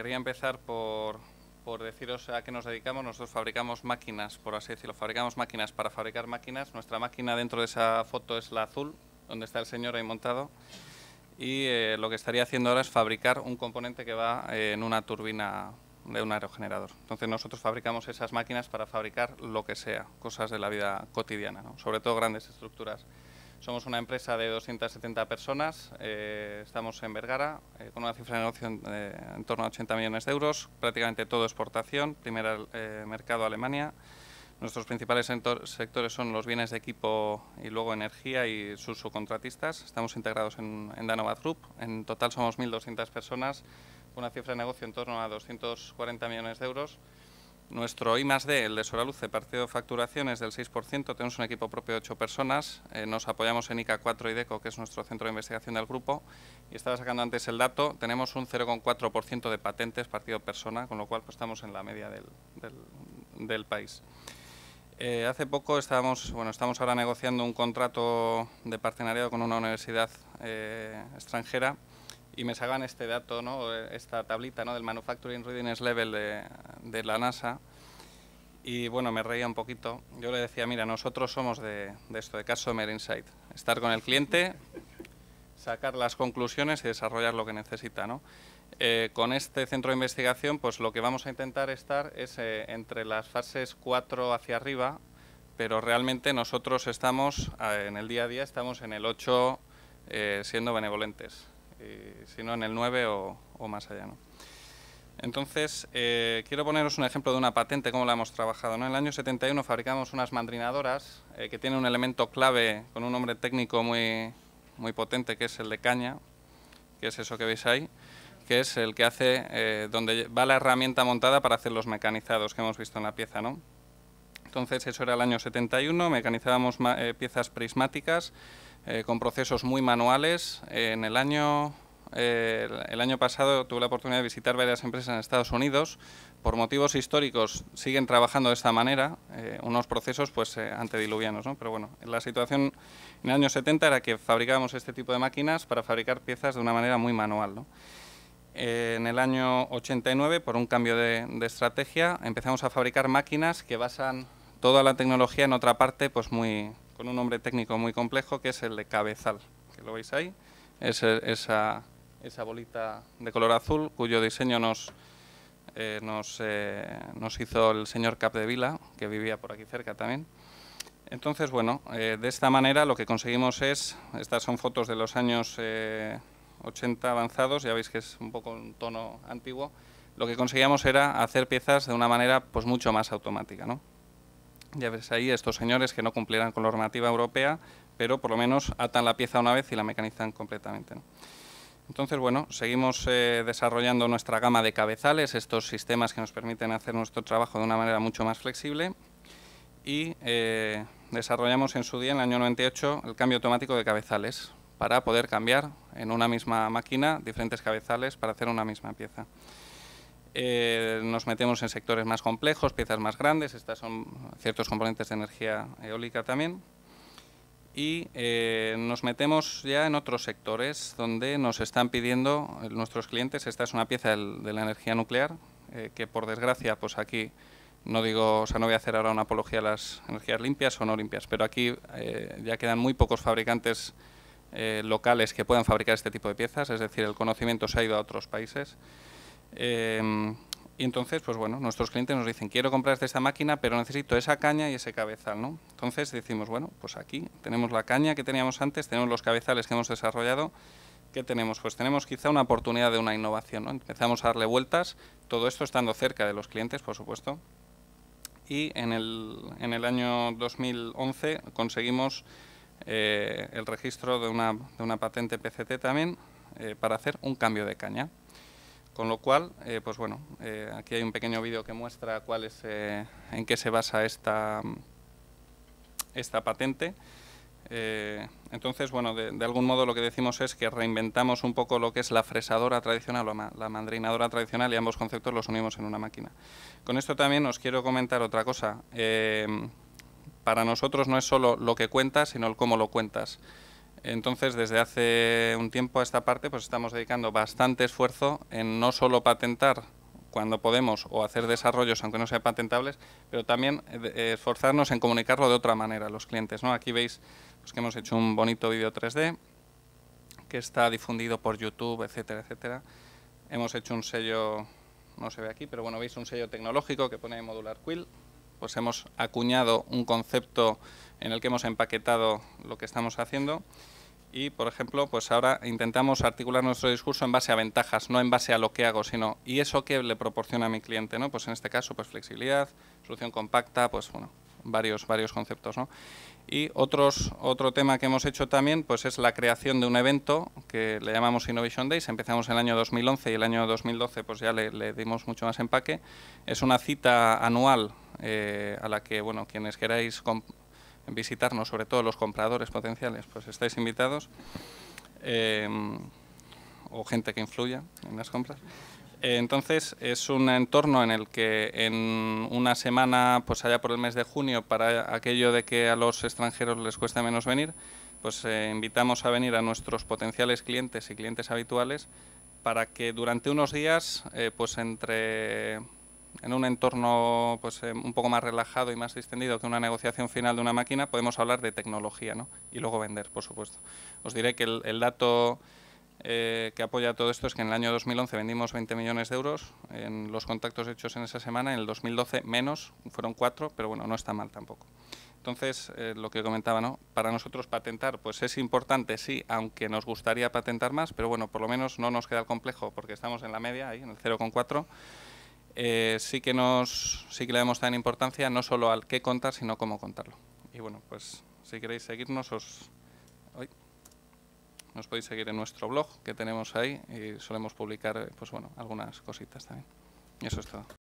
quería empezar por, por deciros a qué nos dedicamos. Nosotros fabricamos máquinas, por así decirlo, fabricamos máquinas para fabricar máquinas. Nuestra máquina dentro de esa foto es la azul, donde está el señor ahí montado. Y eh, lo que estaría haciendo ahora es fabricar un componente que va eh, en una turbina de un aerogenerador. Entonces nosotros fabricamos esas máquinas para fabricar lo que sea, cosas de la vida cotidiana, sobre todo grandes estructuras somos una empresa de 270 personas, eh, estamos en Vergara, eh, con una cifra de negocio en, eh, torno a 80 millones de euros, prácticamente todo exportación, primer mercado Alemania. Nuestros principales sectores son los bienes de equipo y luego energía y sus subcontratistas. Estamos integrados en, Danova Group, en total somos 1.200 personas, con una cifra de negocio en torno a 240 millones de euros. Nuestro I más D, el de Soraluce, partido de facturaciones del 6%, tenemos un equipo propio de 8 personas, eh, nos apoyamos en ICA4 y DECO, que es nuestro centro de investigación del grupo, y estaba sacando antes el dato, tenemos un 0,4% de patentes partido persona, con lo cual pues, estamos en la media del, país. Eh, hace poco estábamos, bueno, estamos ahora negociando un contrato de partenariado con una universidad eh, extranjera y me sacaban este dato, ¿no? esta tablita ¿no? del Manufacturing Readiness Level de, la NASA. Y bueno, me reía un poquito. Yo le decía, mira, nosotros somos de, de esto, de Customer Insight. Estar con el cliente, sacar las conclusiones y desarrollar lo que necesita. Eh, con este centro de investigación, pues lo que vamos a intentar estar es eh, entre las fases 4 hacia arriba, pero realmente nosotros estamos, eh, en el día a día, estamos en el 8 siendo benevolentes eh, sino en el 9 o, más allá. ¿no? Entonces, eh, quiero poneros un ejemplo de una patente, cómo la hemos trabajado. ¿no? En el año 71 fabricamos unas mandrinadoras eh, que tienen un elemento clave con un nombre técnico muy, muy potente, que es el de caña, que es eso que veis ahí, que es el que hace, eh, donde va la herramienta montada para hacer los mecanizados que hemos visto en la pieza. ¿no? Entonces, eso era el año 71, mecanizábamos piezas prismáticas eh, con procesos muy manuales. en el año, el año pasado tuve la oportunidad de visitar varias empresas en Estados Unidos. Por motivos históricos siguen trabajando de esta manera, eh, unos procesos pues eh, antediluvianos. ¿no? Pero bueno, la situación en el año 70 era que fabricábamos este tipo de máquinas para fabricar piezas de una manera muy manual. en el año 89, por un cambio de, de, estrategia, empezamos a fabricar máquinas que basan toda la tecnología en otra parte pues muy, con un nombre técnico muy complejo que es el de cabezal, que lo veis ahí, es esa, bolita de color azul cuyo diseño eh, eh, nos, hizo el señor Capdevila, que vivía por aquí cerca también. Entonces, bueno, eh, de esta manera lo que conseguimos es, estas son fotos de los años 80 avanzados, ya veis que es un poco un tono antiguo, lo que conseguíamos era hacer piezas de una manera pues mucho más automática, ¿no? ya ves ahí estos señores que no cumplirán con la normativa europea, pero por lo menos atan la pieza una vez y la mecanizan completamente. Entonces, bueno, seguimos eh, desarrollando nuestra gama de cabezales, estos sistemas que nos permiten hacer nuestro trabajo de una manera mucho más flexible y eh, desarrollamos en su día, en el año 98, el cambio automático de cabezales para poder cambiar en una misma máquina diferentes cabezales para hacer una misma pieza. Eh, nos metemos en sectores más complejos, piezas más grandes, estas son ciertos componentes de energía eólica también. Y eh, nos metemos ya en otros sectores donde nos están pidiendo eh, nuestros clientes, esta es una pieza de la energía nuclear, que por desgracia, pues aquí no digo, o sea, no voy a hacer ahora una apología a las energías limpias o no limpias, pero aquí ya quedan muy pocos fabricantes locales que puedan fabricar este tipo de piezas, es decir, el conocimiento se ha ido a otros países. Em, y entonces, pues bueno, nuestros clientes nos dicen, quiero comprarte esta máquina, pero necesito esa caña y ese cabezal, ¿no? Entonces decimos, bueno, pues aquí tenemos la caña que teníamos antes, tenemos los cabezales que hemos desarrollado, ¿qué tenemos? Pues tenemos quizá una oportunidad de una innovación, Empezamos a darle vueltas, todo esto estando cerca de los clientes, por supuesto. Y en el, en el año 2011 conseguimos eh, el registro de una, de una patente PCT también eh, para hacer un cambio de caña. Con lo cual, eh, pues bueno, eh, aquí hay un pequeño vídeo que muestra eh, en qué se basa esta, esta patente. entonces, bueno, de, de, algún modo lo que decimos es que reinventamos un poco lo que es la fresadora tradicional o la mandrinadora tradicional y ambos conceptos los unimos en una máquina. Con esto también os quiero comentar otra cosa. para nosotros no es solo lo que cuentas, sino el cómo lo cuentas. Entonces, desde hace un tiempo a esta parte, pues estamos dedicando bastante esfuerzo en no solo patentar cuando podemos o hacer desarrollos aunque no sean patentables, pero también eh, eh, esforzarnos en comunicarlo de otra manera a los clientes. ¿no? Aquí veis pues, que hemos hecho un bonito vídeo 3D que está difundido por YouTube, etcétera, etcétera. Hemos hecho un sello, no se ve aquí, pero bueno, veis un sello tecnológico que pone Modular Quill pues hemos acuñado un concepto en el que hemos empaquetado lo que estamos haciendo y, por ejemplo, pues ahora intentamos articular nuestro discurso en base a ventajas, no en base a lo que hago, sino ¿y eso qué le proporciona a mi cliente? ¿no? Pues en este caso, pues flexibilidad, solución compacta, pues bueno, varios, varios conceptos. Y otros, otro tema que hemos hecho también pues es la creación de un evento que le llamamos Innovation Days. Empezamos en el año 2011 y el año 2012 pues ya le, dimos mucho más empaque. Es una cita anual eh, a la que bueno, quienes queráis visitarnos, sobre todo los compradores potenciales, pues estáis invitados. Eh, o gente que influya en las compras. Entonces es un entorno en el que en una semana, pues allá por el mes de junio, para aquello de que a los extranjeros les cuesta menos venir, pues eh, invitamos a venir a nuestros potenciales clientes y clientes habituales para que durante unos días, eh, pues entre en un entorno pues, eh, un poco más relajado y más distendido que una negociación final de una máquina, podemos hablar de tecnología ¿no? y luego vender, por supuesto. Os diré que el dato eh, que apoya todo esto es que en el año 2011 vendimos 20 millones de euros en los contactos hechos en esa semana, en el 2012 menos, fueron cuatro, pero bueno, no está mal tampoco. Entonces, eh, lo que comentaba, ¿no? Para nosotros patentar, pues es importante, sí, aunque nos gustaría patentar más, pero bueno, por lo menos no nos queda el complejo porque estamos en la media, ahí, en el 0,4. Eh, sí que nos, sí que le damos tan importancia no solo al qué contar, sino cómo contarlo. Y bueno, pues si queréis seguirnos, os nos podéis seguir en nuestro blog que tenemos ahí y solemos publicar pues bueno, algunas cositas también. Y eso es todo.